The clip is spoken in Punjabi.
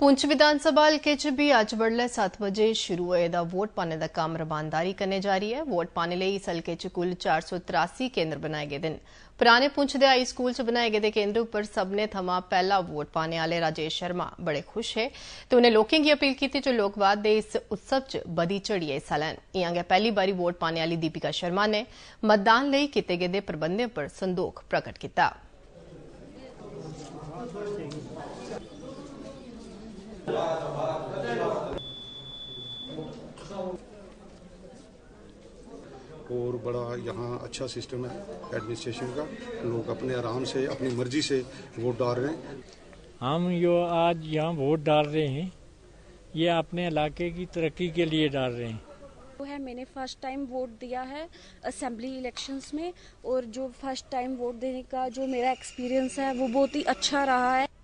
ਪੁੰਛ ਵਿਧਾਨ ਸਭਾ ਹਲਕੇ ਚ ਵੀ ਅੱਜ ਵੜਲੇ 7 ਵਜੇ ਸ਼ੁਰੂ ਹੋਏ ਦਾ ਵੋਟ ਪਾਣੇ ਦਾ ਕੰਮ ਰਵਾਨਦਾਰੀ ਕਰਨੇ ਜਾ ਰਹੀ ਹੈ ਵੋਟ ਪਾਣੇ ਲਈ ਇਸ ਹਲਕੇ ਚ ਕੁੱਲ 483 ਕੇਂਦਰ ਬਣਾਏ ਗਏ ਦਿਨ ਪੁਰਾਣੇ ਪੁੰਛ ਦੇ ਹਾਈ ਸਕੂਲ ਚ ਬਣਾਏ ਗਏ ਦੇ ਕੇਂਦਰ ਉੱਪਰ ਸਭ ਨੇ ਥਮਾ ਪਹਿਲਾ ਵੋਟ ਪਾਣੇ ਵਾਲੇ ਰਾਜੇਸ਼ ਸ਼ਰਮਾ ਬੜੇ ਖੁਸ਼ ਹੈ ਤੇ ਉਹਨੇ ਲੋਕਾਂ ਦੀ ਅਪੀਲ ਕੀਤੀ ਜੋ ਲੋਕਵਾਦ ਦੇ ਇਸ ਉਤਸਵ ਚ ਬਦੀ ਚੜੀਏ ਸਲਨ ਇਹਾਂਗੇ ਪਹਿਲੀ ਵਾਰੀ ਵੋਟ ਪਾਣੇ ਵਾਲੀ ਦੀਪਿਕਾ ਸ਼ਰਮਾ ਨੇ ਮਤਦਾਨ ਲਈ ਕੀਤੇ ਗਏ ਦੇ ਪ੍ਰਬੰਧਾਂ ਉੱਪਰ ਸੰਦੋਖ ਪ੍ਰਗਟ ਕੀਤਾ और बड़ा यहाँ अच्छा सिस्टम है एडमिनिस्ट्रेशन का लोग अपने आराम से अपनी मर्जी से वोट डाल रहे हैं हम जो आज यहाँ वोट डाल रहे हैं ये अपने इलाके की तरक्की के लिए डाल रहे हैं वो है मैंने फर्स्ट टाइम वोट दिया है असेंबली इलेक्शंस में और जो फर्स्ट टाइम वोट देने का जो मेरा एक्सपीरियंस है वो बहुत ही अच्छा रहा है